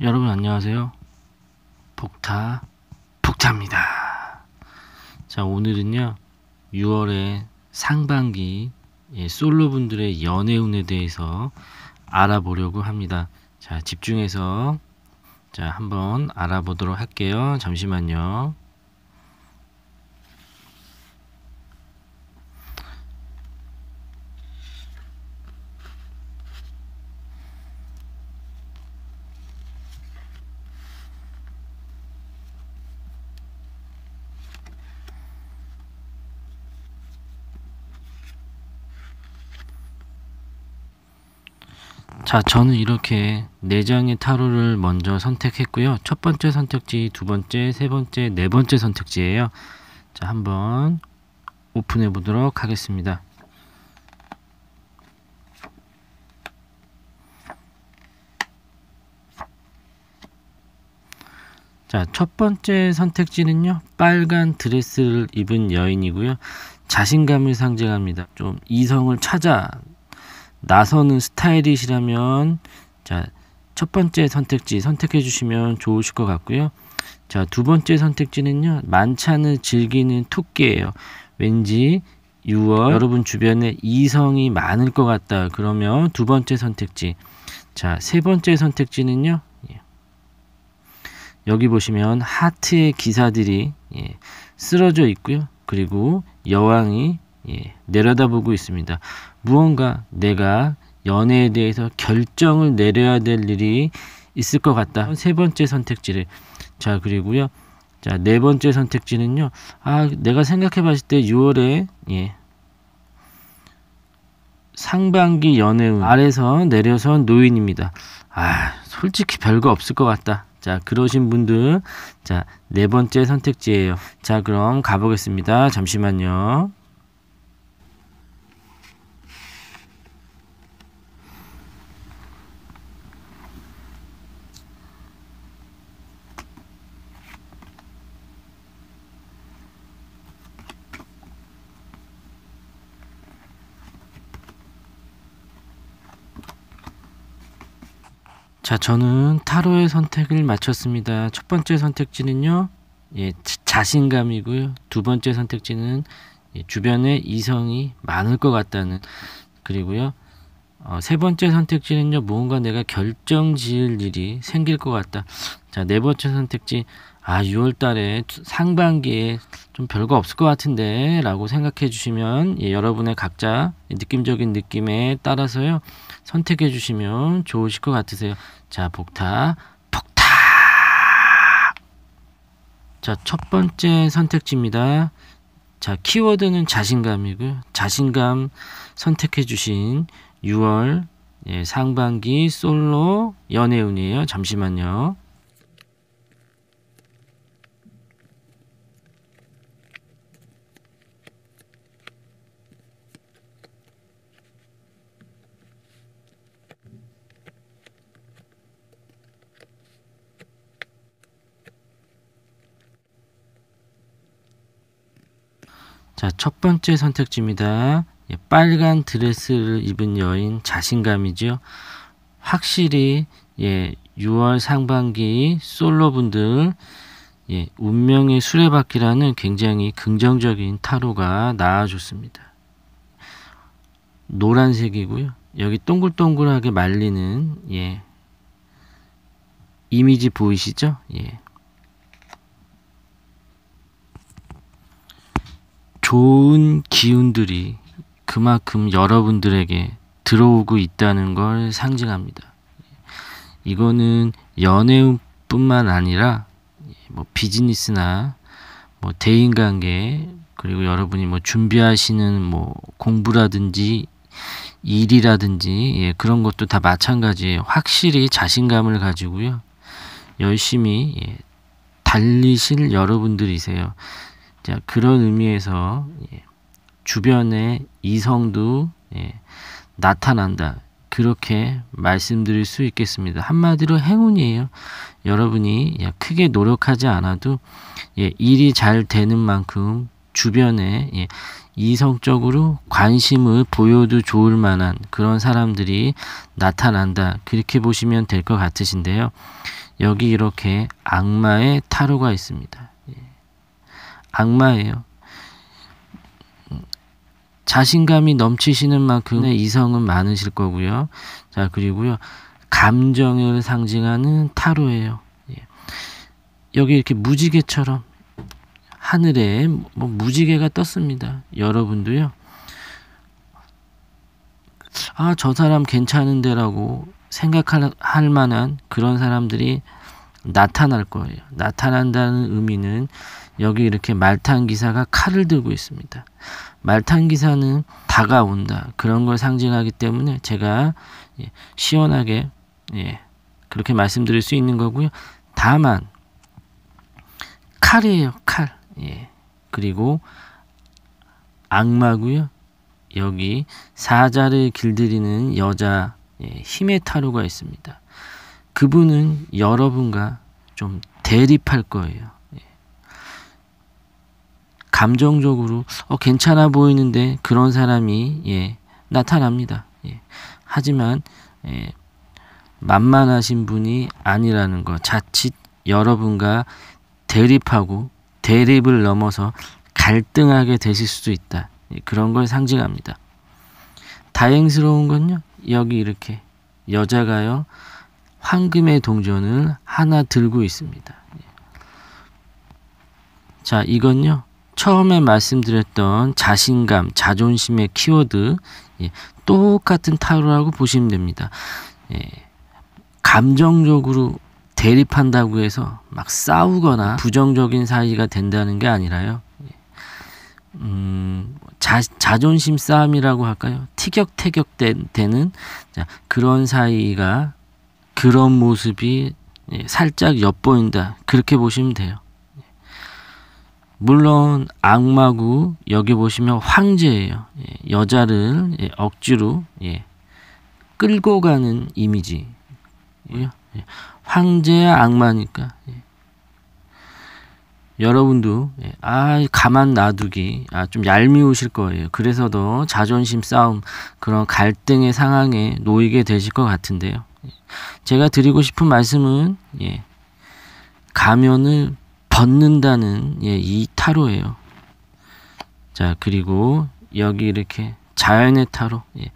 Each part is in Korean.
여러분 안녕하세요. 복타 복타입니다. 자 오늘은요 6월의 상반기 솔로분들의 연애운에 대해서 알아보려고 합니다. 자 집중해서 자 한번 알아보도록 할게요. 잠시만요. 자 저는 이렇게 4장의 타로를 먼저 선택했고요 첫 번째 선택지 두 번째 세 번째 네 번째 선택지예요 자 한번 오픈해 보도록 하겠습니다 자, 첫 번째 선택지는요. 빨간 드레스를 입은 여인이고요. 자신감을 상징합니다. 좀 이성을 찾아 나서는 스타일이시라면 자, 첫 번째 선택지 선택해 주시면 좋으실 것 같고요. 자, 두 번째 선택지는요. 만찬을 즐기는 토끼예요. 왠지 6월 여러분 주변에 이성이 많을 것 같다. 그러면 두 번째 선택지. 자, 세 번째 선택지는요. 예. 여기 보시면 하트의 기사들이 예, 쓰러져 있고요. 그리고 여왕이 예, 내려다보고 있습니다. 무언가 내가 연애에 대해서 결정을 내려야 될 일이 있을 것 같다. 세 번째 선택지를 자 그리고요. 자 네 번째 선택지는요. 아 내가 생각해봤을 때 6월에 예. 상반기 연애운 아래서 내려선 노인입니다. 아 솔직히 별거 없을 것 같다. 자 그러신 분들 자 네 번째 선택지예요. 자 그럼 가보겠습니다. 잠시만요. 자, 저는 타로의 선택을 마쳤습니다. 첫 번째 선택지는요, 예, 자신감이고요. 두 번째 선택지는 예, 주변에 이성이 많을 것 같다는, 그리고요, 어, 세 번째 선택지는요, 무언가 내가 결정 지을 일이 생길 것 같다. 자, 네 번째 선택지, 아, 6월 달에 상반기에 좀 별거 없을 것 같은데, 라고 생각해 주시면, 예, 여러분의 각자 느낌적인 느낌에 따라서요, 선택해 주시면 좋으실 것 같으세요. 자, 복타, 폭타! 자, 첫 번째 선택지입니다. 자, 키워드는 자신감이고요. 자신감 선택해 주신 6월 예, 상반기 솔로 연애운이에요. 잠시만요. 자, 첫 번째 선택지입니다. 예, 빨간 드레스를 입은 여인 자신감이죠 확실히 예, 6월 상반기 솔로분들 예, 운명의 수레바퀴라는 굉장히 긍정적인 타로가 나와줬습니다. 노란색이고요. 여기 동글동글하게 말리는 예, 이미지 보이시죠? 예. 좋은 기운들이 그만큼 여러분들에게 들어오고 있다는 걸 상징합니다. 이거는 연애뿐만 아니라 뭐 비즈니스나 뭐 대인관계 그리고 여러분이 뭐 준비하시는 뭐 공부라든지 일이라든지 예, 그런 것도 다 마찬가지예요. 확실히 자신감을 가지고요. 열심히 예, 달리실 여러분들이세요. 자 그런 의미에서 예. 주변에 이성도 예, 나타난다. 그렇게 말씀드릴 수 있겠습니다. 한마디로 행운이에요. 여러분이 크게 노력하지 않아도 예, 일이 잘 되는 만큼 주변에 예, 이성적으로 관심을 보여도 좋을 만한 그런 사람들이 나타난다. 그렇게 보시면 될 것 같으신데요. 여기 이렇게 악마의 타로가 있습니다. 예. 악마예요. 자신감이 넘치시는 만큼의 이성은 많으실 거고요. 자, 그리고요. 감정을 상징하는 타로예요. 예. 여기 이렇게 무지개처럼 하늘에 뭐 무지개가 떴습니다. 여러분도요. 아, 저 사람 괜찮은데라고 생각할 만한 그런 사람들이 나타날 거예요. 나타난다는 의미는 여기 이렇게 말탄 기사가 칼을 들고 있습니다. 말탄 기사는 다가온다. 그런 걸 상징하기 때문에 제가 예, 시원하게 예, 그렇게 말씀드릴 수 있는 거고요. 다만 칼이에요, 칼. 예. 그리고 악마고요. 여기 사자를 길들이는 여자 예, 힘의 타로가 있습니다. 그분은 여러분과 좀 대립할 거예요. 감정적으로 어, 괜찮아 보이는데 그런 사람이 예, 나타납니다. 예. 하지만 예, 만만하신 분이 아니라는 것 자칫 여러분과 대립하고 대립을 넘어서 갈등하게 되실 수도 있다. 예, 그런 걸 상징합니다. 다행스러운 건요. 여기 이렇게 여자가요. 황금의 동전을 하나 들고 있습니다. 예. 자, 이건요. 처음에 말씀드렸던 자신감, 자존심의 키워드 예, 똑같은 타로라고 보시면 됩니다. 예, 감정적으로 대립한다고 해서 막 싸우거나 부정적인 사이가 된다는 게 아니라요. 예. 음, 자, 자존심 싸움이라고 할까요? 티격태격 되, 는 자, 그런 사이가 그런 모습이 예, 살짝 엿보인다. 그렇게 보시면 돼요. 물론 악마구 여기 보시면 황제예요. 예, 여자를 예, 억지로 예, 끌고 가는 이미지. 예, 황제야 악마니까. 예. 여러분도 예, 아 가만 놔두기 아좀 얄미우실 거예요. 그래서 더 자존심 싸움 그런 갈등의 상황에 놓이게 되실 것 같은데요. 제가 드리고 싶은 말씀은 가면을 벗는다는 예, 이 타로예요. 자 그리고 여기 이렇게 자연의 타로 예,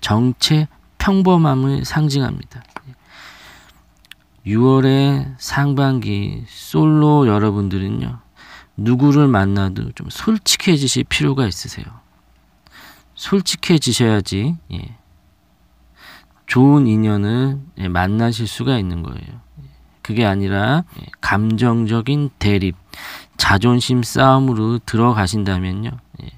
정체 평범함을 상징합니다. 6월의 예. 상반기 솔로 여러분들은요 누구를 만나도 좀 솔직해지실 필요가 있으세요. 솔직해지셔야지 예, 좋은 인연을 예, 만나실 수가 있는 거예요. 그게 아니라 예, 감정적인 대립, 자존심 싸움으로 들어가신다면요. 예,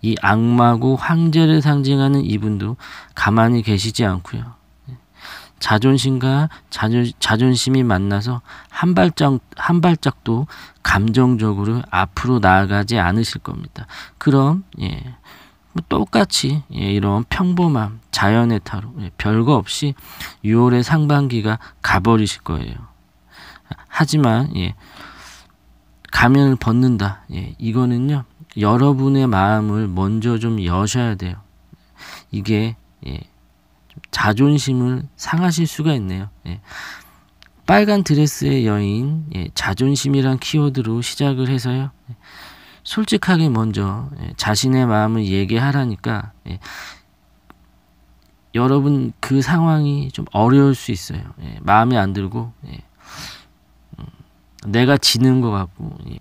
이 악마고 황제를 상징하는 이분도 가만히 계시지 않고요. 예, 자존심과 자존, 자존심이 만나서 한 발짝, 한 발짝도 감정적으로 앞으로 나아가지 않으실 겁니다. 그럼, 예, 뭐 똑같이 예, 이런 평범함, 자연의 타로, 예, 별거 없이 6월의 상반기가 가버리실 거예요. 하지만 예, 가면을 벗는다. 예, 이거는요 여러분의 마음을 먼저 좀 여셔야 돼요. 이게 예, 자존심을 상하실 수가 있네요. 예. 빨간 드레스의 여인 예, 자존심이란 키워드로 시작을 해서요. 예. 솔직하게 먼저 예, 자신의 마음을 얘기하라니까 예, 여러분 그 상황이 좀 어려울 수 있어요. 예, 마음에 안 들고 예. 내가 지는 것 같고 예.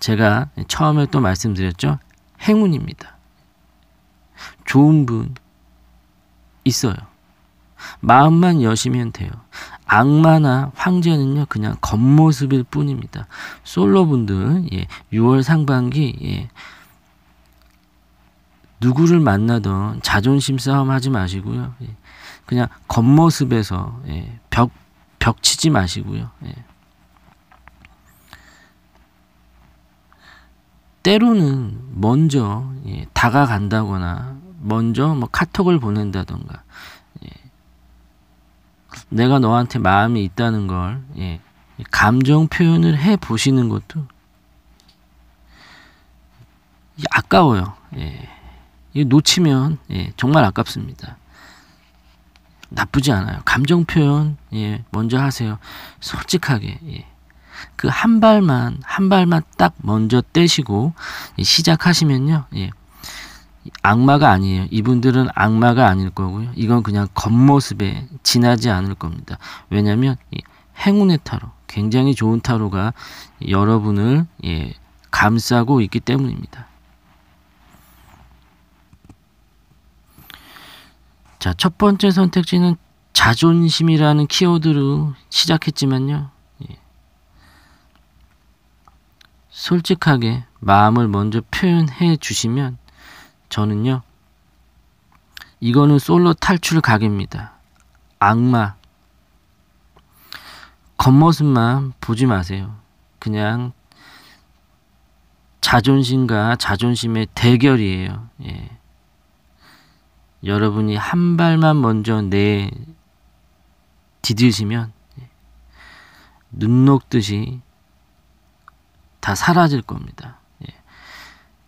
제가 처음에 또 말씀드렸죠 행운입니다. 좋은 분 있어요. 마음만 여시면 돼요. 악마나 황제는요 그냥 겉모습일 뿐입니다. 솔로분들 예, 6월 상반기 예, 누구를 만나던 자존심 싸움 하지 마시고요. 예, 그냥 겉모습에서 예, 벽 벽치지 마시고요. 예. 때로는 먼저 예, 다가간다거나 먼저 뭐 카톡을 보낸다던가 예, 내가 너한테 마음이 있다는 걸 예, 감정 표현을 해 보시는 것도 아까워요. 예. 이 놓치면 예, 정말 아깝습니다. 나쁘지 않아요. 감정 표현 예, 먼저 하세요. 솔직하게 그한 발만 한 발만 딱 먼저 떼시고 시작하시면요. 예. 악마가 아니에요. 이분들은 악마가 아닐 거고요. 이건 그냥 겉모습에 지나지 않을 겁니다. 왜냐하면 행운의 타로, 굉장히 좋은 타로가 여러분을 예, 감싸고 있기 때문입니다. 자, 첫 번째 선택지는 자존심이라는 키워드로 시작했지만요. 솔직하게 마음을 먼저 표현해 주시면 저는요, 이거는 솔로 탈출 각입니다. 악마. 겉모습만 보지 마세요. 그냥 자존심과 자존심의 대결이에요. 예. 여러분이 한 발만 먼저 내 디디시면 예. 눈 녹듯이 다 사라질 겁니다. 예.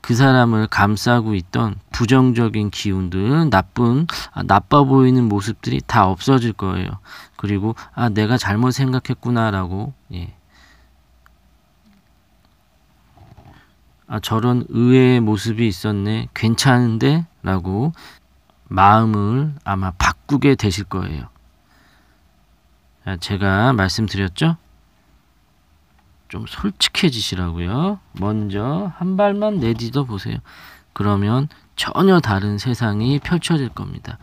그 사람을 감싸고 있던 부정적인 기운들, 나쁜, 아, 나빠 보이는 모습들이 다 없어질 거예요. 그리고, 아, 내가 잘못 생각했구나라고, 예. 아, 저런 의외의 모습이 있었네. 괜찮은데? 라고 마음을 아마 바꾸게 되실 거예요. 아, 제가 말씀드렸죠? 좀 솔직해지시라고요. 먼저 한 발만 내딛어 보세요. 그러면 전혀 다른 세상이 펼쳐질 겁니다.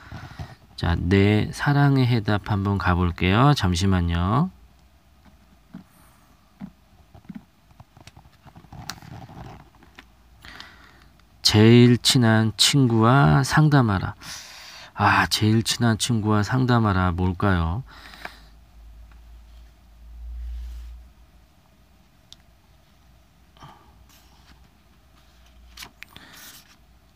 자, 내 사랑의 해답 한번 가볼게요. 잠시만요. 제일 친한 친구와 상담하라. 아, 제일 친한 친구와 상담하라. 뭘까요?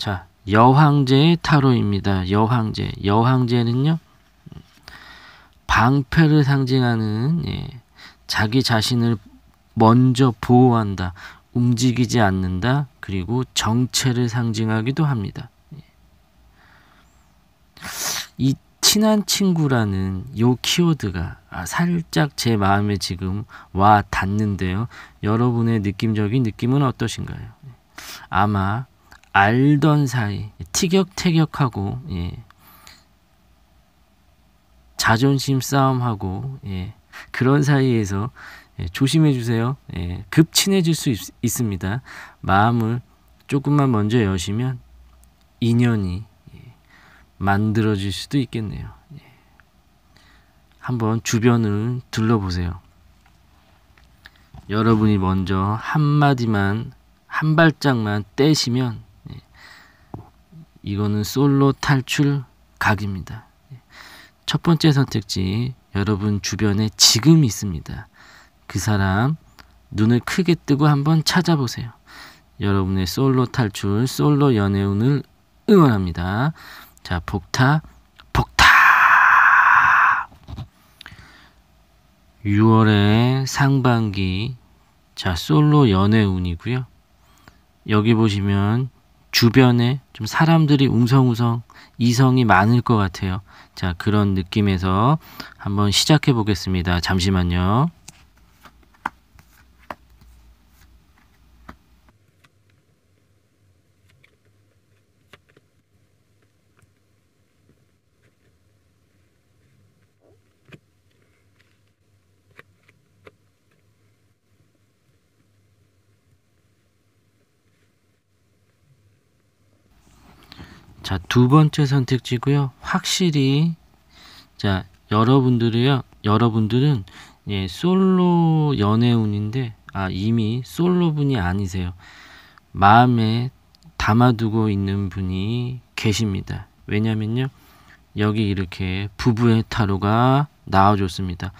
자, 여황제의 타로입니다. 여황제. 여황제는요. 방패를 상징하는 예, 자기 자신을 먼저 보호한다. 움직이지 않는다. 그리고 정체를 상징하기도 합니다. 예. 이 친한 친구라는 요 키워드가 아, 살짝 제 마음에 지금 와 닿는데요. 여러분의 느낌적인 느낌은 어떠신가요? 아마 알던 사이 티격태격하고 예. 자존심 싸움하고 예. 그런 사이에서 예. 조심해 주세요. 예, 급 친해질 수 있, 있습니다. 마음을 조금만 먼저 여시면 인연이 예, 만들어질 수도 있겠네요. 예. 한번 주변을 둘러보세요. 여러분이 먼저 한마디만, 한 발짝만 떼시면 이거는 솔로 탈출 각입니다. 첫 번째 선택지 여러분 주변에 지금 있습니다. 그 사람 눈을 크게 뜨고 한번 찾아보세요. 여러분의 솔로 탈출, 솔로 연애운을 응원합니다. 자, 복타, 복타! 6월의 상반기, 자, 솔로 연애운이고요. 여기 보시면 주변에 좀 사람들이 웅성웅성 이성이 많을 것 같아요. 자, 그런 느낌에서 한번 시작해 보겠습니다. 잠시만요. 자, 두 번째 선택지고요. 확실히 자, 여러분들이요. 여러분들은 예, 솔로 연애운인데 아, 이미 솔로분이 아니세요. 마음에 담아두고 있는 분이 계십니다. 왜냐면요. 여기 이렇게 부부의 타로가 나와줬습니다.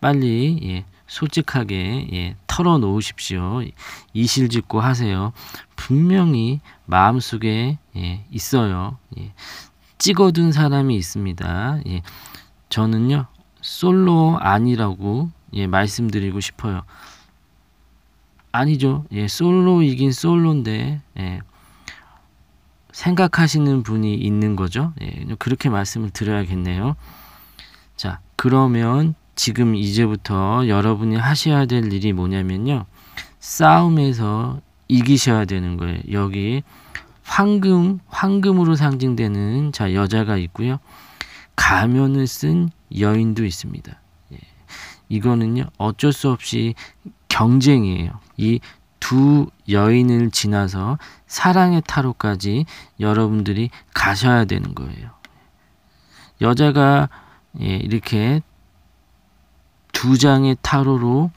빨리 예, 솔직하게 예, 털어놓으십시오. 이실직고 하세요. 분명히 마음속에 예, 있어요. 예, 찍어둔 사람이 있습니다. 예, 저는요 솔로 아니라고 예, 말씀드리고 싶어요. 아니죠. 예, 솔로이긴 솔로인데 예, 생각하시는 분이 있는 거죠. 예, 그렇게 말씀을 드려야겠네요. 자, 그러면 지금 이제부터 여러분이 하셔야 될 일이 뭐냐면요. 싸움에서 이기셔야 되는 거예요. 여기 황금, 황금으로 상징되는 자, 여자가 있고요. 가면을 쓴 여인도 있습니다. 예. 이거는요, 어쩔 수 없이 경쟁이에요. 이 두 여인을 지나서 사랑의 타로까지 여러분들이 가셔야 되는 거예요. 여자가 예, 이렇게 두 장의 타로로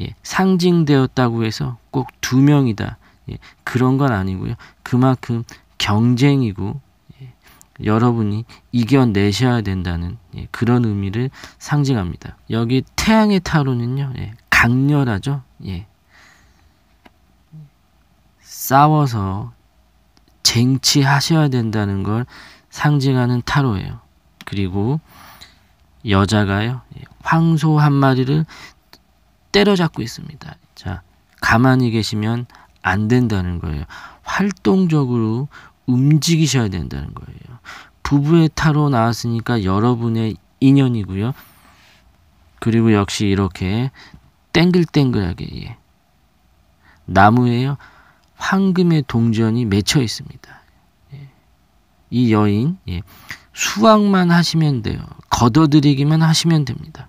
예, 상징되었다고 해서 꼭 두 명이다. 예, 그런 건 아니고요. 그만큼 경쟁이고 예, 여러분이 이겨내셔야 된다는 예, 그런 의미를 상징합니다. 여기 태양의 타로는요. 예, 강렬하죠. 예. 싸워서 쟁취하셔야 된다는 걸 상징하는 타로예요. 그리고 여자가요 예, 황소 한 마리를 때려잡고 있습니다. 자 가만히 계시면 안 된다는 거예요. 활동적으로 움직이셔야 된다는 거예요. 부부의 타로 나왔으니까 여러분의 인연이고요. 그리고 역시 이렇게 땡글땡글하게 예. 나무에요 황금의 동전이 맺혀 있습니다. 예. 이 여인 예. 수확만 하시면 돼요. 걷어들이기만 하시면 됩니다.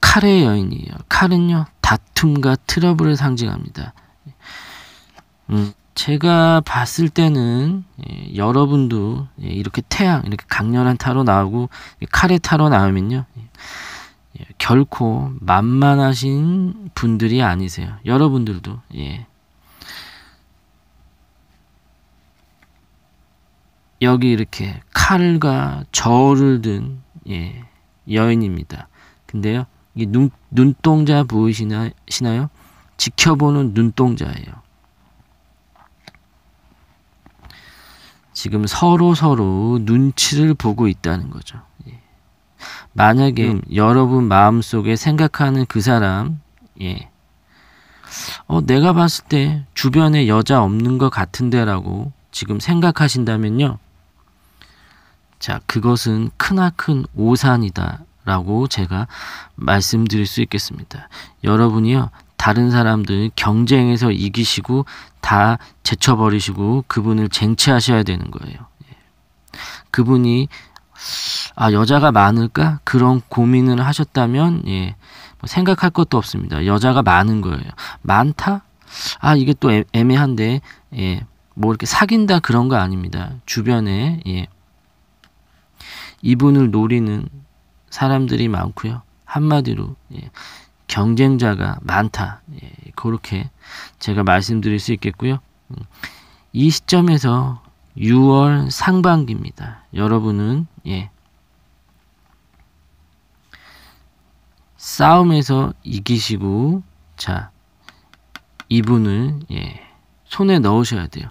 칼의 여인이에요. 칼은요, 다툼과 트러블을 상징합니다. 음, 제가 봤을 때는 예, 여러분도 예, 이렇게 태양, 이렇게 강렬한 타로 나오고 칼의 타로 나오면요. 예, 예, 결코 만만하신 분들이 아니세요. 여러분들도. 예. 여기 이렇게 칼과 절울을든 예, 여인입니다. 근데요, 이 눈, 눈동자 보이시나요? 지켜보는 눈동자예요. 지금 서로 서로 눈치를 보고 있다는 거죠. 예. 만약에 음. 여러분 마음속에 생각하는 그 사람, 예. 어, 내가 봤을 때 주변에 여자 없는 것 같은데라고 지금 생각하신다면요. 자, 그것은 크나큰 오산이다. 라고 제가 말씀드릴 수 있겠습니다. 여러분이요, 다른 사람들 경쟁에서 이기시고 다 제쳐버리시고 그분을 쟁취하셔야 되는 거예요. 예. 그분이 아 여자가 많을까 그런 고민을 하셨다면 예, 뭐 생각할 것도 없습니다. 여자가 많은 거예요. 많다? 아 이게 또 애매한데 예, 뭐 이렇게 사귄다 그런 거 아닙니다. 주변에 예, 이분을 노리는 사람들이 많고요. 한마디로 예, 경쟁자가 많다. 예, 그렇게 제가 말씀드릴 수 있겠고요. 음, 이 시점에서 6월 상반기입니다. 여러분은 예, 싸움에서 이기시고 자 이분을 예, 손에 넣으셔야 돼요.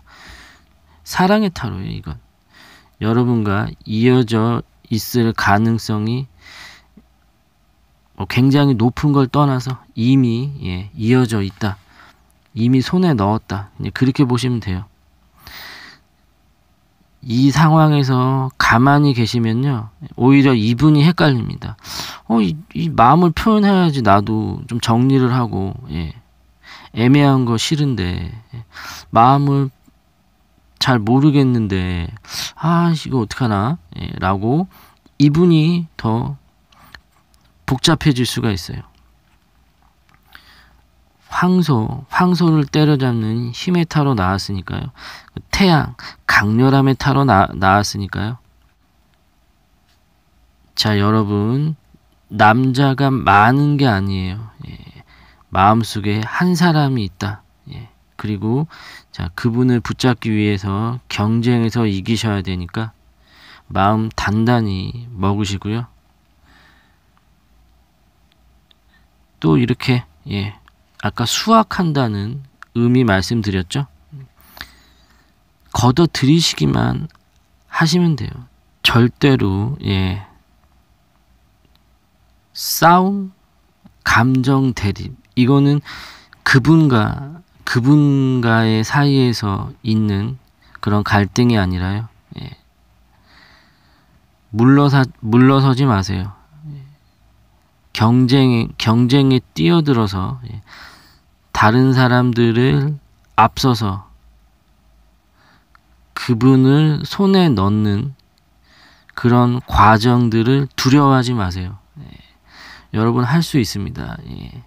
사랑의 타로예요, 이건. 여러분과 이어져 있을 가능성이 뭐 굉장히 높은 걸 떠나서 이미 예, 이어져 있다. 이미 손에 넣었다. 그렇게 보시면 돼요. 이 상황에서 가만히 계시면요. 오히려 이분이 헷갈립니다. 어, 이, 이 마음을 표현해야지 나도 좀 정리를 하고, 예. 애매한 거 싫은데, 예. 마음을 잘 모르겠는데 아 이거 어떡하나 예, 라고 이분이 더 복잡해질 수가 있어요. 황소, 황소를 때려잡는 힘의 타로 나왔으니까요. 그 태양, 강렬함의 타로 나, 나왔으니까요. 자, 여러분, 남자가 많은 게 아니에요. 예, 마음속에 한 사람이 있다. 예, 그리고 자, 그분을 붙잡기 위해서 경쟁에서 이기셔야 되니까 마음 단단히 먹으시고요. 또 이렇게 예. 아까 수확한다는 의미 말씀드렸죠? 걷어 들이시기만 하시면 돼요. 절대로 예. 싸움 감정 대립 이거는 그분과 그분과의 사이에서 있는 그런 갈등이 아니라요. 예. 물러서 물러서지 마세요. 예. 경쟁 경쟁에 뛰어들어서 예. 다른 사람들을 앞서서 그분을 손에 넣는 그런 과정들을 두려워하지 마세요. 예. 여러분 할 수 있습니다. 예.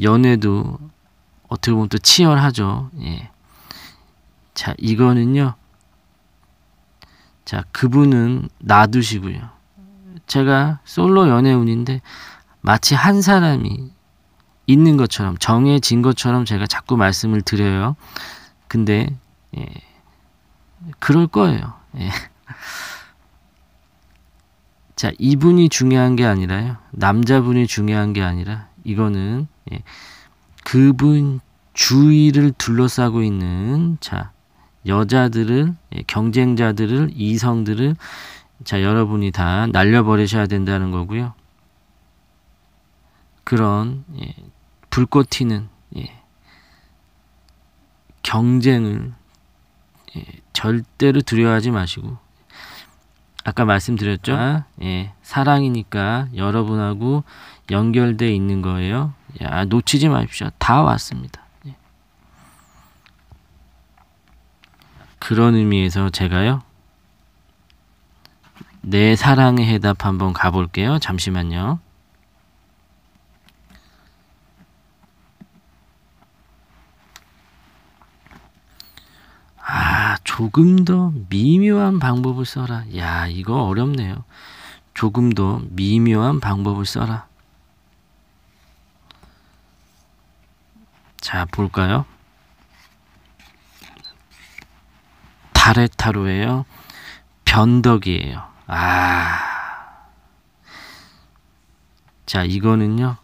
연애도 어떻게 보면 또 치열하죠. 예. 자, 이거는요. 자, 그분은 놔두시고요. 제가 솔로 연애운인데 마치 한 사람이 있는 것처럼 정해진 것처럼 제가 자꾸 말씀을 드려요. 근데 예, 그럴 거예요. 예. 자, 이분이 중요한 게 아니라요. 남자분이 중요한 게 아니라 이거는 예, 그분 주위를 둘러싸고 있는 자 여자들을 예, 경쟁자들을 이성들을 자 여러분이 다 날려버리셔야 된다는 거고요. 그런 예, 불꽃 튀는 예, 경쟁을 예, 절대로 두려워하지 마시고 아까 말씀드렸죠. 네. 예, 사랑이니까 여러분하고 연결돼 있는 거예요. 야, 놓치지 마십시오. 다 왔습니다. 예. 그런 의미에서 제가요. 내 사랑의 해답 한번 가볼게요. 잠시만요. 아, 조금 더 미묘한 방법을 써라. 야, 이거 어렵네요. 조금 더 미묘한 방법을 써라. 자, 볼까요? 다레타루예요. 변덕이에요. 아. 자, 이거는요.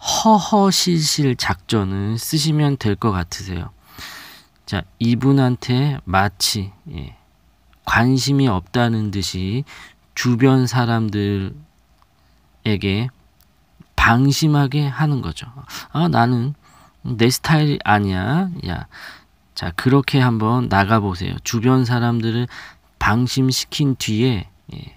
허허실실 작전을 쓰시면 될 것 같으세요. 자, 이분한테 마치 예, 관심이 없다는 듯이 주변 사람들에게 방심하게 하는 거죠. 아, 나는 내 스타일 아니야. 야. 자, 그렇게 한번 나가 보세요. 주변 사람들을 방심시킨 뒤에 예.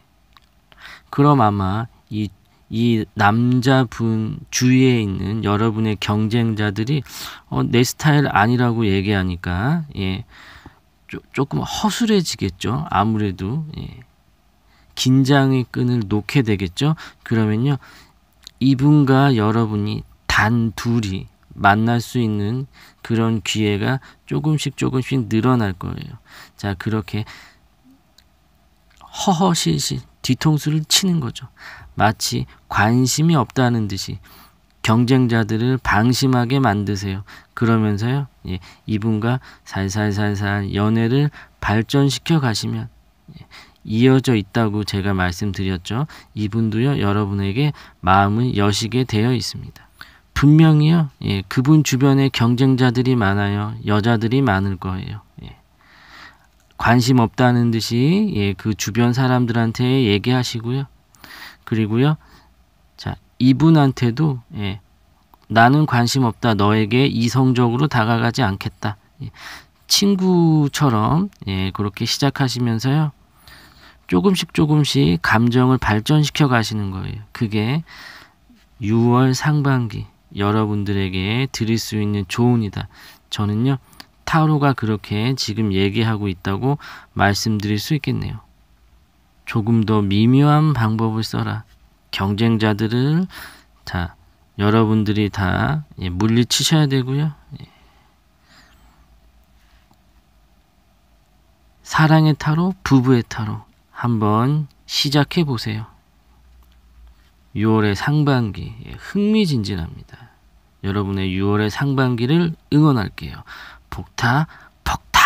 그럼 아마 이, 이 남자분 주위에 있는 여러분의 경쟁자들이 어, 내 스타일 아니라고 얘기하니까 예. 조, 금 허술해지겠죠. 아무래도 예. 긴장의 끈을 놓게 되겠죠. 그러면요. 이분과 여러분이 단 둘이 만날 수 있는 그런 기회가 조금씩 조금씩 늘어날 거예요. 자, 그렇게 허허실실 뒤통수를 치는 거죠. 마치 관심이 없다는 듯이 경쟁자들을 방심하게 만드세요. 그러면서요, 예, 이분과 살살살살 연애를 발전시켜 가시면 예, 이어져 있다고 제가 말씀드렸죠. 이분도요, 여러분에게 마음을 여시게 되어 있습니다. 분명히요. 예, 그분 주변에 경쟁자들이 많아요. 여자들이 많을 거예요. 예. 관심 없다는 듯이 예, 그 주변 사람들한테 얘기하시고요. 그리고요. 자, 이분한테도 예, 나는 관심 없다. 너에게 이성적으로 다가가지 않겠다. 예, 친구처럼 예, 그렇게 시작하시면서요. 조금씩 조금씩 감정을 발전시켜 가시는 거예요. 그게 6월 상반기 여러분들에게 드릴 수 있는 조언이다. 저는요, 타로가 그렇게 지금 얘기하고 있다고 말씀드릴 수 있겠네요. 조금 더 미묘한 방법을 써라. 경쟁자들을 다 여러분들이 다 예, 물리치셔야 되고요. 예. 사랑의 타로, 부부의 타로 한번 시작해 보세요. 6월의 상반기 예, 흥미진진합니다. 여러분의 6월의 상반기를 응원할게요. 폭타 폭타.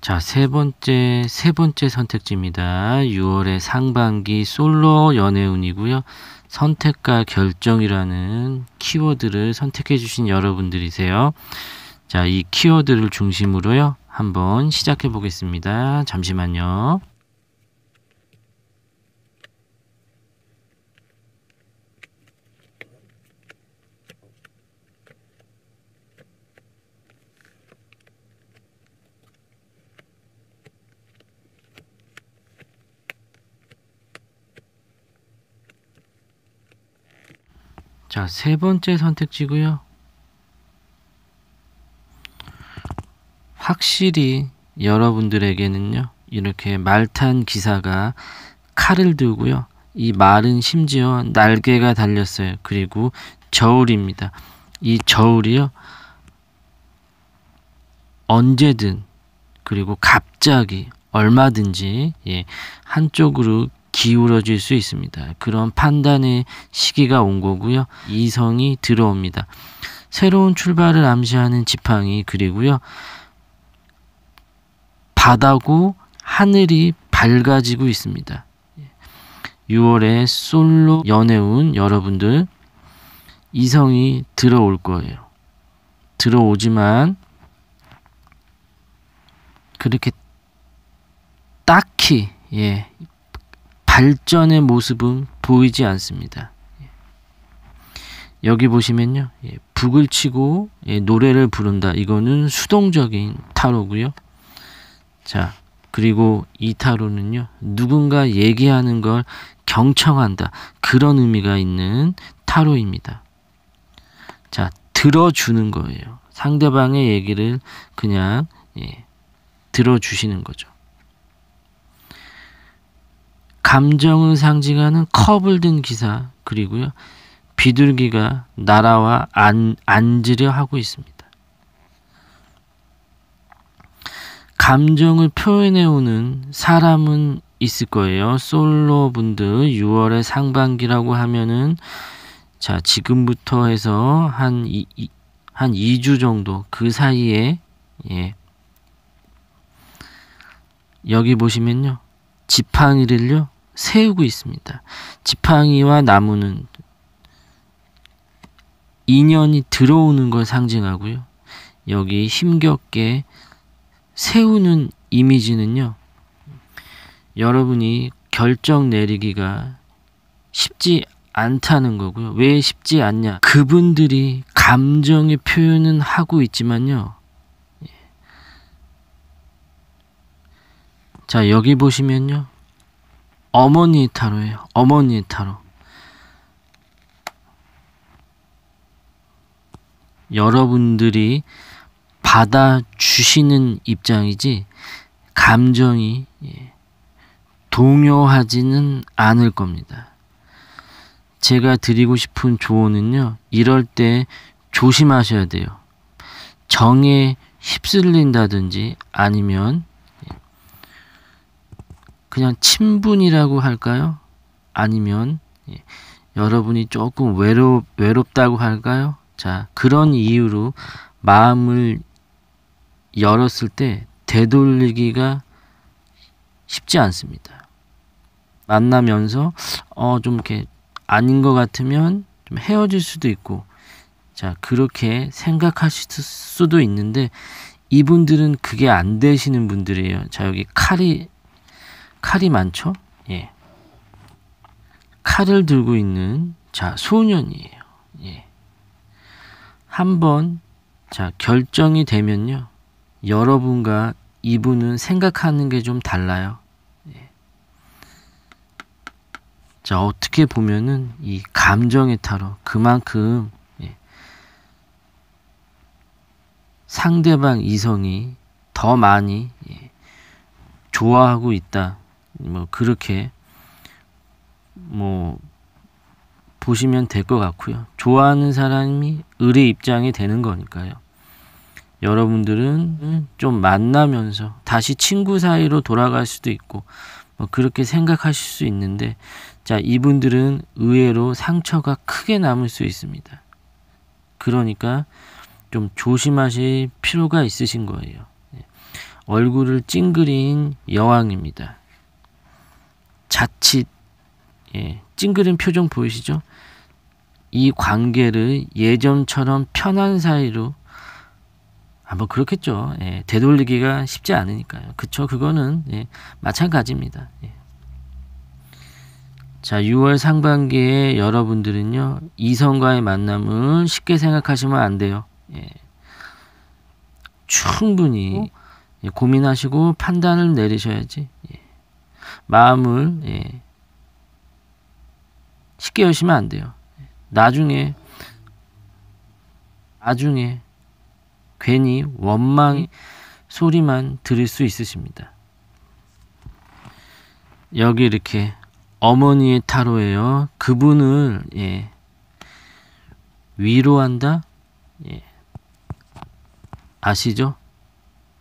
자, 세 번째 세 번째 선택지입니다. 6월의 상반기 솔로 연애운이고요. 선택과 결정이라는 키워드를 선택해 주신 여러분들이세요. 자, 이 키워드를 중심으로요. 한번 시작해 보겠습니다. 잠시만요. 자, 세 번째 선택지고요. 확실히 여러분들에게는요. 이렇게 말탄 기사가 칼을 들고요. 이 말은 심지어 날개가 달렸어요. 그리고 저울입니다. 이 저울이요. 언제든 그리고 갑자기 얼마든지 예, 한쪽으로 기울어질 수 있습니다. 그런 판단의 시기가 온 거고요. 이성이 들어옵니다. 새로운 출발을 암시하는 지팡이 그리고요. 바다고 하늘이 밝아지고 있습니다. 6월에 솔로 연애운 여러분들 이성이 들어올 거예요. 들어오지만 그렇게 딱히 예 발전의 모습은 보이지 않습니다. 여기 보시면요. 예, 북을 치고 예, 노래를 부른다. 이거는 수동적인 타로고요. 자, 그리고 이 타로는요. 누군가 얘기하는 걸 경청한다. 그런 의미가 있는 타로입니다. 자, 들어주는 거예요. 상대방의 얘기를 그냥 예, 들어주시는 거죠. 감정을 상징하는 컵을 든 기사 그리고요 비둘기가 날아와 안, 앉으려 하고 있습니다. 감정을 표현해오는 사람은 있을 거예요. 솔로 분들 6월의 상반기라고 하면은 자 지금부터 해서 한, 이, 한 2주 정도 그 사이에 예. 여기 보시면요 지팡이를요 세우고 있습니다. 지팡이와 나무는 인연이 들어오는 걸 상징하고요. 여기 힘겹게 세우는 이미지는요. 여러분이 결정 내리기가 쉽지 않다는 거고요. 왜 쉽지 않냐? 그분들이 감정의 표현은 하고 있지만요. 예. 자, 여기 보시면요. 어머니 의 타로예요. 어머니 의 타로. 여러분들이 받아주시는 입장이지 감정이 예, 동요하지는 않을 겁니다. 제가 드리고 싶은 조언은요. 이럴 때 조심하셔야 돼요. 정에 휩쓸린다든지 아니면 그냥 친분이라고 할까요? 아니면 예, 여러분이 조금 외롭, 외롭다고 할까요? 자, 그런 이유로 마음을 열었을 때 되돌리기가 쉽지 않습니다. 만나면서 어, 좀 이렇게 아닌 것 같으면 좀 헤어질 수도 있고 자 그렇게 생각하실 수도 있는데 이분들은 그게 안 되시는 분들이에요. 자 여기 칼이 칼이 많죠? 예. 칼을 들고 있는 자, 소년이에요. 예. 한번 자, 결정이 되면요. 여러분과 이분은 생각하는 게 좀 달라요. 예. 자, 어떻게 보면은 이 감정의 타로 그만큼 예. 상대방 이성이 더 많이 예. 좋아하고 있다. 뭐 그렇게 뭐 보시면 될 것 같고요. 좋아하는 사람이 을의 입장이 되는 거니까요. 여러분들은 좀 만나면서 다시 친구 사이로 돌아갈 수도 있고 뭐 그렇게 생각하실 수 있는데 자 이분들은 의외로 상처가 크게 남을 수 있습니다. 그러니까 좀 조심하실 필요가 있으신 거예요. 예. 얼굴을 찡그린 여왕입니다. 자칫 예, 찡그린 표정 보이시죠? 이 관계를 예전처럼 편한 사이로 아, 뭐 그렇겠죠. 예, 되돌리기가 쉽지 않으니까요. 그쵸? 그거는 예, 마찬가지입니다. 예. 자, 6월 상반기에 여러분들은요 이성과의 만남을 쉽게 생각하시면 안 돼요. 예. 충분히 어? 예, 고민하시고 판단을 내리셔야지. 예. 마음을 예, 쉽게 여시면 안 돼요. 나중에 나중에 괜히 원망 소리만 들을 수 있으십니다. 여기 이렇게 어머니의 타로예요. 그분을 예, 위로한다. 예, 아시죠?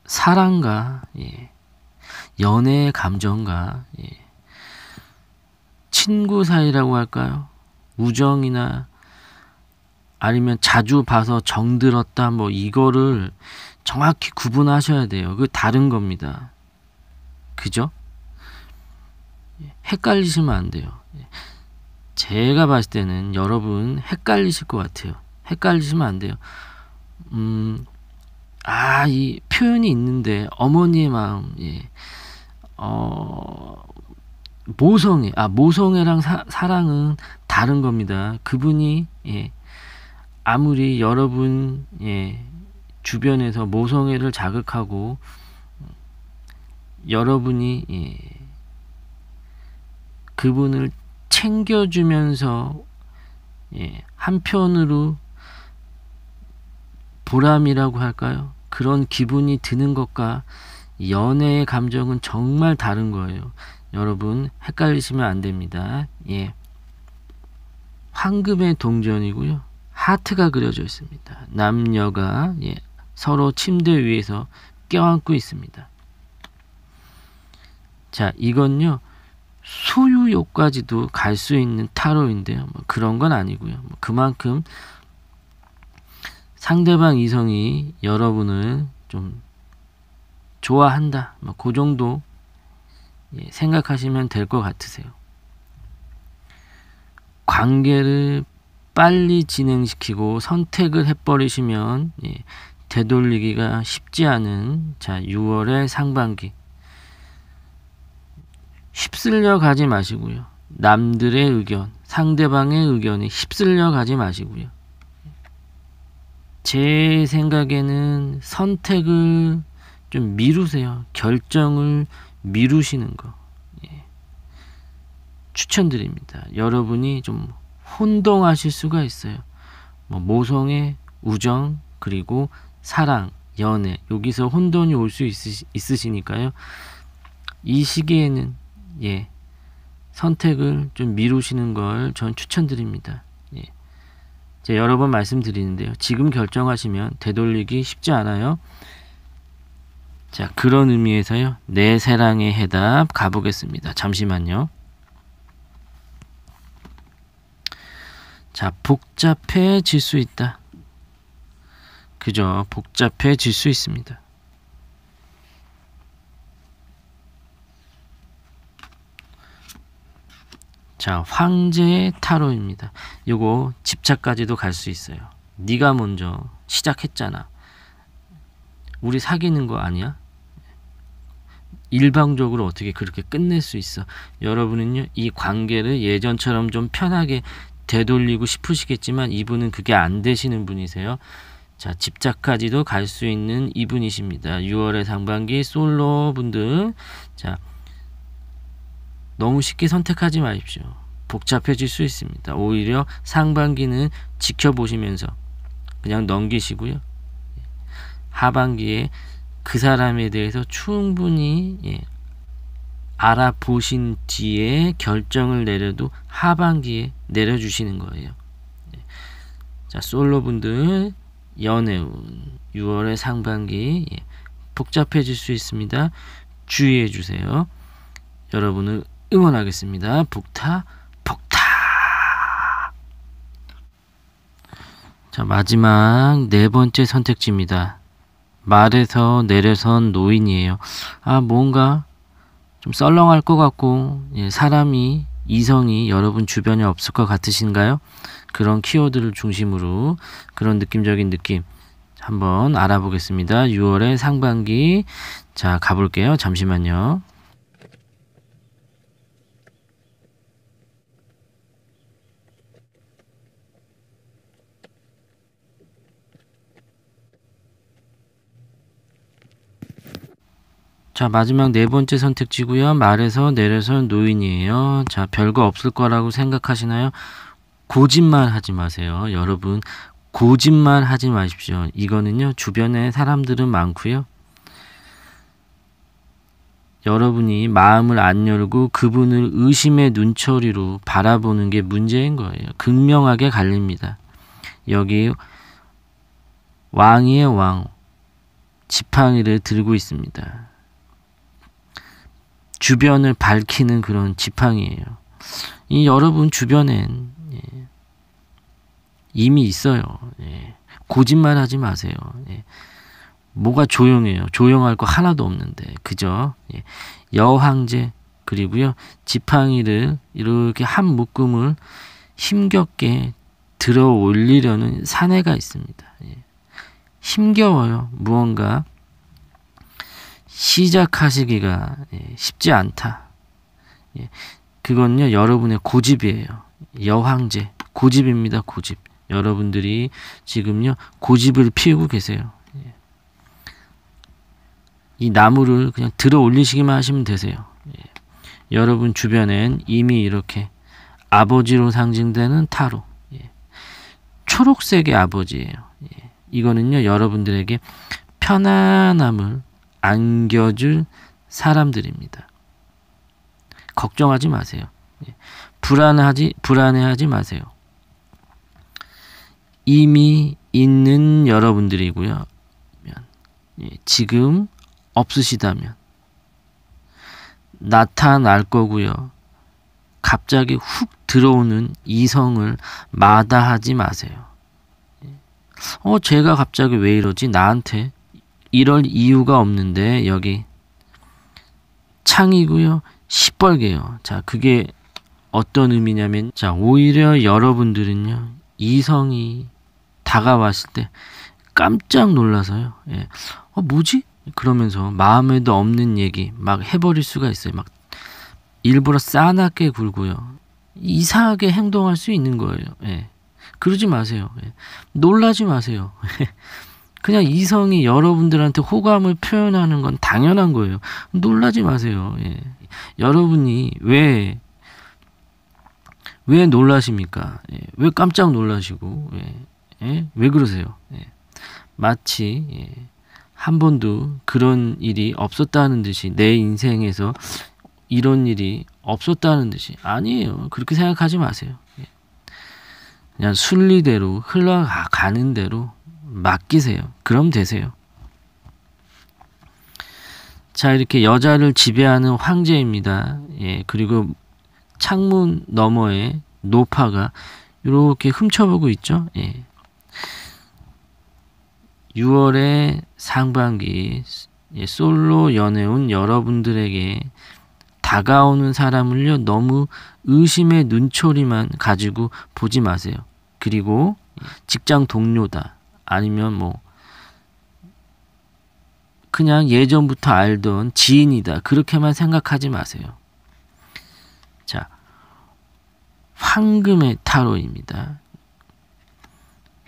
사랑과 예, 연애의 감정과 예. 친구 사이라고 할까요? 우정이나 아니면 자주 봐서 정들었다 뭐 이거를 정확히 구분하셔야 돼요. 그 다른 겁니다. 그죠? 헷갈리시면 안 돼요. 예. 제가 봤을 때는 여러분 헷갈리실 것 같아요. 헷갈리시면 안 돼요. 음, 아, 이 표현이 있는데 어머니의 마음, 예. 어, 모성애, 아, 모성애랑 사, 랑은 다른 겁니다. 그분이, 예, 아무리 여러분, 예, 주변에서 모성애를 자극하고, 여러분이, 예, 그분을 챙겨주면서, 예, 한편으로 보람이라고 할까요? 그런 기분이 드는 것과 연애의 감정은 정말 다른 거예요. 여러분 헷갈리시면 안 됩니다. 예. 황금의 동전이고요. 하트가 그려져 있습니다. 남녀가 예, 서로 침대 위에서 껴안고 있습니다. 자, 이건요. 소유욕까지도 갈 수 있는 타로인데요. 뭐 그런 건 아니고요. 뭐 그만큼 상대방 이성이 여러분을 좀 좋아한다. 뭐그 정도 예, 생각하시면 될 것 같으세요. 관계를 빨리 진행시키고 선택을 해버리시면 예, 되돌리기가 쉽지 않은 자 6월의 상반기 휩쓸려 가지 마시고요. 남들의 의견, 상대방의 의견에 휩쓸려 가지 마시고요. 제 생각에는 선택을 좀 미루세요. 결정을 미루시는 거. 예. 추천드립니다. 여러분이 좀 혼동하실 수가 있어요. 뭐 모성애, 우정, 그리고 사랑, 연애. 여기서 혼돈이 올 수 있으시니까요. 이 시기에는 예. 선택을 좀 미루시는 걸 전 추천드립니다. 예. 제가 여러 번 말씀드리는데요. 지금 결정하시면 되돌리기 쉽지 않아요. 자, 그런 의미에서요. 내 사랑의 해답 가보겠습니다. 잠시만요. 자, 복잡해질 수 있다. 그죠? 복잡해질 수 있습니다. 자, 황제의 타로입니다. 요거 집착까지도 갈 수 있어요. 네가 먼저 시작했잖아. 우리 사귀는 거 아니야? 일방적으로 어떻게 그렇게 끝낼 수 있어. 여러분은요, 이 관계를 예전처럼 좀 편하게 되돌리고 싶으시겠지만 이분은 그게 안 되시는 분이세요. 자, 집착까지도 갈 수 있는 이분이십니다. 6월의 상반기 솔로 분들. 자, 너무 쉽게 선택하지 마십시오. 복잡해질 수 있습니다. 오히려 상반기는 지켜보시면서 그냥 넘기시고요. 하반기에 그 사람에 대해서 충분히 예, 알아보신 뒤에 결정을 내려도 하반기에 내려주시는 거예요. 예. 자 솔로분들 연애운 6월의 상반기 예, 복잡해질 수 있습니다. 주의해 주세요. 여러분을 응원하겠습니다. 북타 북타. 자 마지막 네 번째 선택지입니다. 말에서 내려선 노인이에요. 아, 뭔가 좀 썰렁할 것 같고, 예, 사람이, 이성이 여러분 주변에 없을 것 같으신가요? 그런 키워드를 중심으로 그런 느낌적인 느낌 한번 알아보겠습니다. 6월의 상반기. 자, 가볼게요. 잠시만요. 자 마지막 네 번째 선택지고요. 말에서 내려선 노인이에요. 자 별거 없을 거라고 생각하시나요? 고집만 하지 마세요. 여러분 고집만 하지 마십시오. 이거는요 주변에 사람들은 많고요. 여러분이 마음을 안 열고 그분을 의심의 눈초리로 바라보는 게 문제인 거예요. 극명하게 갈립니다. 여기 왕이의 왕 지팡이를 들고 있습니다. 주변을 밝히는 그런 지팡이에요. 이 여러분 주변엔 예, 이미 있어요. 예, 고짓말 하지 마세요. 예, 뭐가 조용해요. 조용할 거 하나도 없는데 그죠? 예, 여황제 그리고요 지팡이를 이렇게 한 묶음을 힘겹게 들어 올리려는 사내가 있습니다. 예, 힘겨워요 무언가 시작하시기가 예, 쉽지 않다. 예, 그건요, 여러분의 고집이에요. 여황제. 고집입니다, 고집. 여러분들이 지금요, 고집을 피우고 계세요. 예. 이 나무를 그냥 들어 올리시기만 하시면 되세요. 여러분 주변엔 이미 이렇게 아버지로 상징되는 타로. 초록색의 아버지예요. 이거는요, 여러분들에게 편안함을 안겨줄 사람들입니다. 걱정하지 마세요. 예. 불안하지 불안해하지 마세요. 이미 있는 여러분들이고요. 예, 지금 없으시다면 나타날 거고요. 갑자기 훅 들어오는 이성을 마다하지 마세요. 예. 어, 제가 갑자기 왜 이러지? 나한테 이럴 이유가 없는데 여기 창이고요. 시뻘개요. 자, 그게 어떤 의미냐면 자, 오히려 여러분들은요. 이성이 다가왔을 때 깜짝 놀라서요. 예. 어, 뭐지? 그러면서 마음에도 없는 얘기 막 해버릴 수가 있어요. 막 일부러 싸납게 굴고요. 이상하게 행동할 수 있는 거예요. 예. 그러지 마세요. 예. 놀라지 마세요. 그냥 이성이 여러분들한테 호감을 표현하는 건 당연한 거예요. 놀라지 마세요. 예. 여러분이 왜, 왜 놀라십니까? 예. 왜 깜짝 놀라시고, 예. 예? 왜 그러세요? 예. 마치, 예. 한 번도 그런 일이 없었다는 듯이 내 인생에서 이런 일이 없었다는 듯이 아니에요. 그렇게 생각하지 마세요. 그냥 순리대로 흘러가는 대로 맡기세요. 그럼 되세요. 자, 이렇게 여자를 지배하는 황제입니다. 예, 그리고 창문 너머에 노파가 이렇게 훔쳐보고 있죠. 예. 6월의 상반기 예, 솔로 연애운 여러분들에게 다가오는 사람을요 너무 의심의 눈초리만 가지고 보지 마세요. 그리고 직장 동료다. 아니면 뭐 그냥 예전부터 알던 지인이다. 그렇게만 생각하지 마세요. 자, 황금의 타로입니다.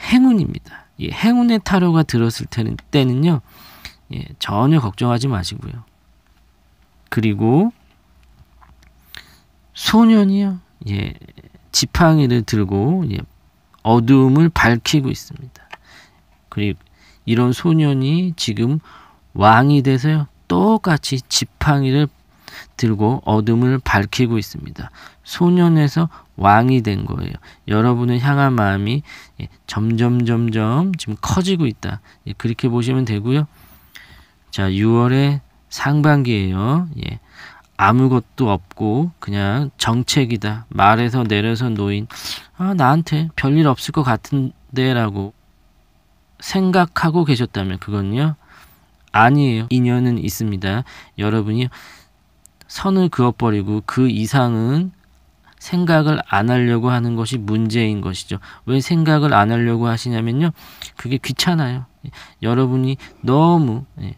행운입니다. 예, 행운의 타로가 들었을 때는, 때는요, 예, 전혀 걱정하지 마시고요. 그리고 소년이요, 예, 지팡이를 들고 예, 어둠을 밝히고 있습니다. 그리 이런 소년이 지금 왕이 돼서 요 똑같이 지팡이를 들고 어둠을 밝히고 있습니다. 소년에서 왕이 된 거예요. 여러분을 향한 마음이 예, 점점 점점 지금 커지고 있다. 예, 그렇게 보시면 되고요. 자, 6월의 상반기예요. 예. 아무것도 없고 그냥 정책이다. 말에서 내려서 노인. 아, 나한테 별일 없을 것 같은데라고 생각하고 계셨다면 그건요. 아니에요. 인연은 있습니다. 여러분이 선을 그어버리고 그 이상은 생각을 안 하려고 하는 것이 문제인 것이죠. 왜 생각을 안 하려고 하시냐면요. 그게 귀찮아요. 여러분이 너무 예,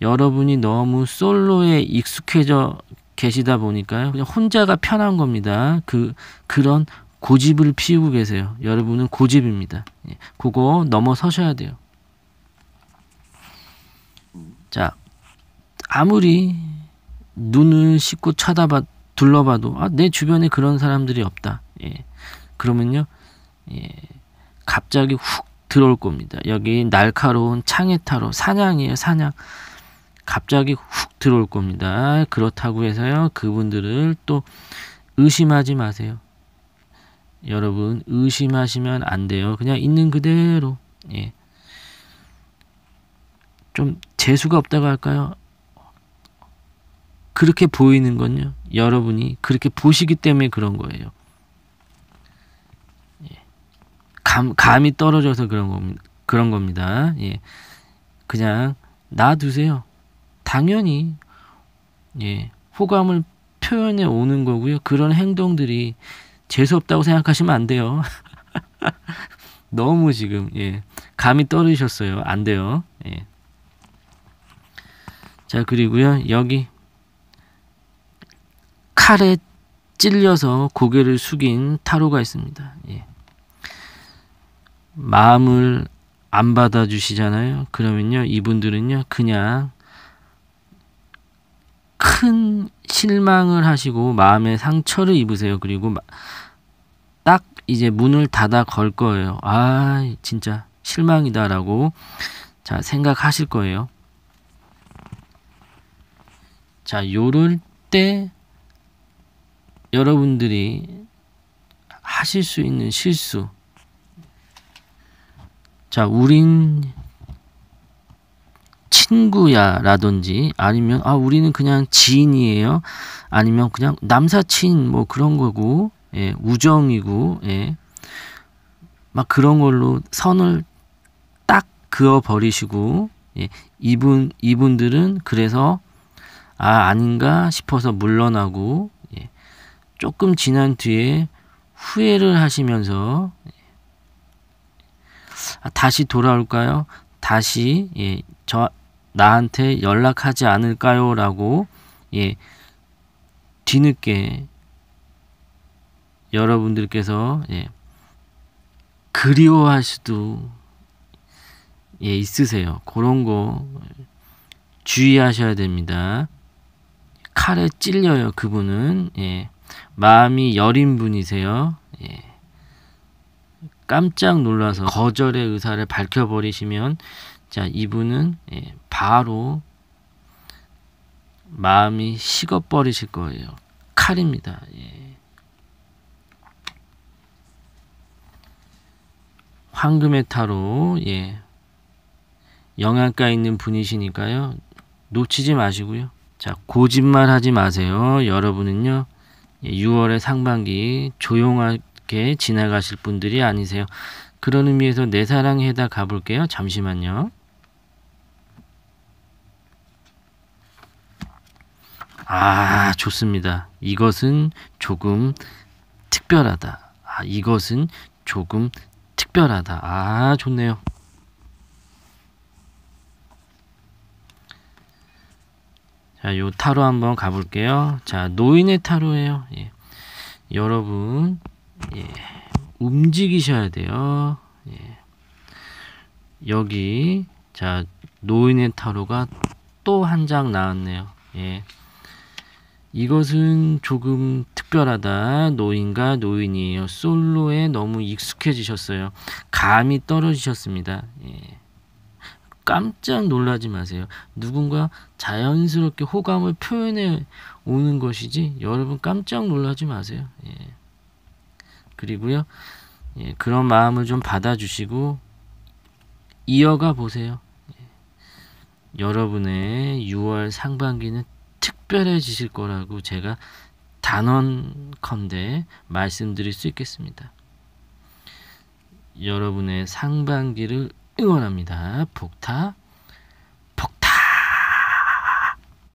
여러분이 너무 솔로에 익숙해져 계시다 보니까요. 그냥 혼자가 편한 겁니다. 그 그런 고집을 피우고 계세요. 여러분은 고집입니다. 예, 그거 넘어서셔야 돼요. 자, 아무리 눈을 씻고 쳐다봐 둘러봐도 아, 내 주변에 그런 사람들이 없다. 예, 그러면요, 예, 갑자기 훅 들어올 겁니다. 여기 날카로운 창의타로 사냥이에요, 사냥. 갑자기 훅 들어올 겁니다. 그렇다고 해서요, 그분들을 또 의심하지 마세요. 여러분 의심하시면 안 돼요. 그냥 있는 그대로 예. 좀 재수가 없다고 할까요? 그렇게 보이는 건요. 여러분이 그렇게 보시기 때문에 그런 거예요. 예. 감, 감이 떨어져서 그런 겁 그런 겁니다. 예. 그냥 놔두세요. 당연히 예. 호감을 표현해 오는 거고요. 그런 행동들이 재수 없다고 생각하시면 안 돼요. 너무 지금 예 감이 떨어지셨어요. 안 돼요. 예. 자 그리고요 여기 칼에 찔려서 고개를 숙인 타로가 있습니다. 예. 마음을 안 받아주시잖아요. 그러면요 이분들은요 그냥 큰 실망을 하시고 마음에 상처를 입으세요. 그리고 딱 이제 문을 닫아 걸 거예요. 아, 진짜 실망이다라고 자, 생각하실 거예요. 자, 요럴 때 여러분들이 하실 수 있는 실수. 자, 우린 친구야 라든지 아니면 아 우리는 그냥 지인이에요 아니면 그냥 남사친 뭐 그런 거고 예, 우정이고 예, 막 그런 걸로 선을 딱 그어 버리시고 예, 이분 이분들은 그래서 아 아닌가 싶어서 물러나고 예, 조금 지난 뒤에 후회를 하시면서 예, 아, 다시 돌아올까요? 다시 예, 저 나한테 연락하지 않을까요?라고 예, 뒤늦게 여러분들께서 예, 그리워할 수도 예, 있으세요. 그런 거 주의하셔야 됩니다. 칼에 찔려요. 그분은 예, 마음이 여린 분이세요. 예, 깜짝 놀라서 거절의 의사를 밝혀버리시면 자 이분은 예, 바로 마음이 식어버리실 거예요. 칼입니다. 예. 황금의 타로 예 영양가 있는 분이시니까요 놓치지 마시고요 자 고짓말 하지 마세요 여러분은요 6월의 예, 상반기 조용하게 지나가실 분들이 아니세요 그런 의미에서 내사랑에다 가볼게요 잠시만요 아 좋습니다 이것은 조금 특별하다 아, 이것은 조금 특별하다. 아, 좋네요. 자, 요 타로 한번 가볼게요. 자, 노인의 타로예요. 예. 여러분, 예. 움직이셔야 돼요. 예. 여기, 자, 노인의 타로가 또 한 장 나왔네요. 예. 이것은 조금 특별하다. 노인과 노인이에요. 솔로에 너무 익숙해지셨어요. 감이 떨어지셨습니다. 예. 깜짝 놀라지 마세요. 누군가 자연스럽게 호감을 표현해 오는 것이지 여러분 깜짝 놀라지 마세요. 예. 그리고요. 예, 그런 마음을 좀 받아주시고 이어가 보세요. 예. 여러분의 6월 상반기는 특별해지실 거라고 제가 단언컨대 말씀드릴 수 있겠습니다. 여러분의 상반기를 응원합니다. 복타